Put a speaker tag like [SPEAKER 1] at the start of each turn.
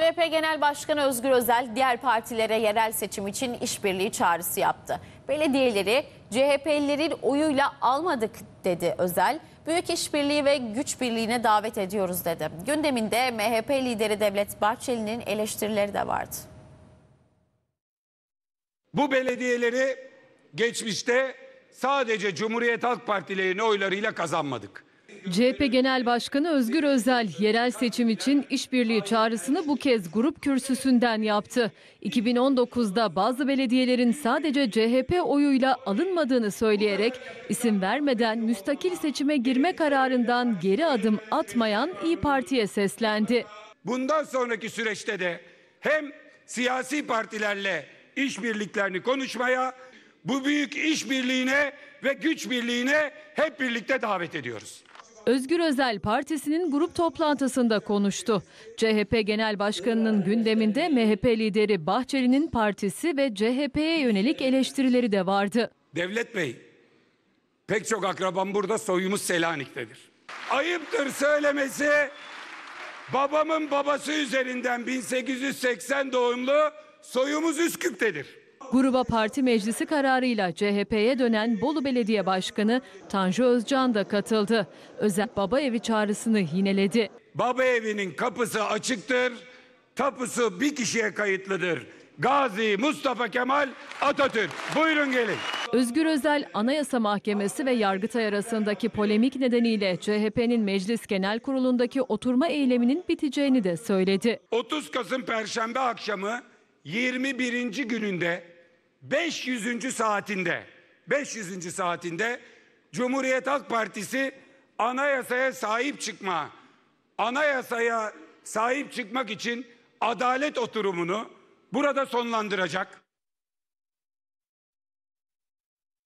[SPEAKER 1] CHP Genel Başkanı Özgür Özel diğer partilere yerel seçim için işbirliği çağrısı yaptı. Belediyeleri CHP'lilerin oyuyla almadık dedi Özel. Büyük işbirliği ve güç birliğine davet ediyoruz dedi. Gündeminde MHP lideri Devlet Bahçeli'nin eleştirileri de vardı.
[SPEAKER 2] Bu belediyeleri geçmişte sadece Cumhuriyet Halk Partileri'nin oylarıyla kazanmadık.
[SPEAKER 3] CHP Genel Başkanı Özgür Özel yerel seçim için işbirliği çağrısını bu kez grup kürsüsünden yaptı. 2019'da bazı belediyelerin sadece CHP oyuyla alınmadığını söyleyerek isim vermeden müstakil seçime girme kararından geri adım atmayan İyi Parti'ye seslendi.
[SPEAKER 2] Bundan sonraki süreçte de hem siyasi partilerle işbirliklerini konuşmaya, bu büyük işbirliğine ve güç birliğine hep birlikte davet ediyoruz.
[SPEAKER 3] Özgür Özel partisinin grup toplantısında konuştu. CHP Genel Başkanı'nın gündeminde MHP lideri Bahçeli'nin partisi ve CHP'ye yönelik eleştirileri de vardı.
[SPEAKER 2] Devlet Bey, pek çok akrabam burada soyumuz Selanik'tedir. Ayıptır söylemesi babamın babası üzerinden 1880 doğumlu soyumuz Üsküp'tedir.
[SPEAKER 3] Gruba parti meclisi kararıyla CHP'ye dönen Bolu Belediye Başkanı Tanju Özcan da katıldı. Özel baba evi çağrısını yineledi.
[SPEAKER 2] Baba evinin kapısı açıktır, tapusu bir kişiye kayıtlıdır. Gazi Mustafa Kemal Atatürk. Buyurun gelin.
[SPEAKER 3] Özgür Özel Anayasa Mahkemesi ve Yargıtay arasındaki polemik nedeniyle CHP'nin Meclis Genel Kurulu'ndaki oturma eyleminin biteceğini de söyledi.
[SPEAKER 2] 30 Kasım Perşembe akşamı 21. gününde 500. saatinde 500. saatinde Cumhuriyet Halk Partisi anayasaya sahip çıkma, anayasaya sahip çıkmak için adalet oturumunu burada sonlandıracak.